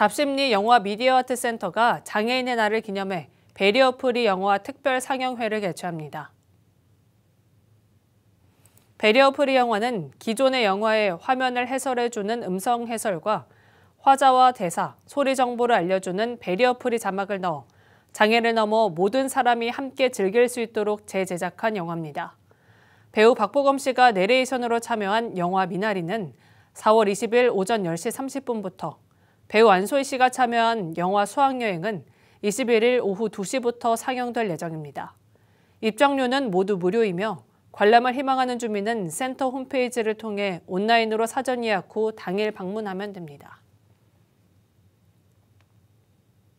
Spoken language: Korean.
답심리 영화 미디어 아트 센터가 장애인의 날을 기념해 배리어 프리 영화 특별 상영회를 개최합니다. 베리어 프리 영화는 기존의 영화의 화면을 해설해주는 음성 해설과 화자와 대사, 소리 정보를 알려주는 베리어 프리 자막을 넣어 장애를 넘어 모든 사람이 함께 즐길 수 있도록 재제작한 영화입니다. 배우 박보검 씨가 내레이션으로 참여한 영화 미나리는 4월 20일 오전 10시 30분부터 배우 안소희 씨가 참여한 영화 수학여행은 21일 오후 2시부터 상영될 예정입니다. 입장료는 모두 무료이며 관람을 희망하는 주민은 센터 홈페이지를 통해 온라인으로 사전 예약 후 당일 방문하면 됩니다.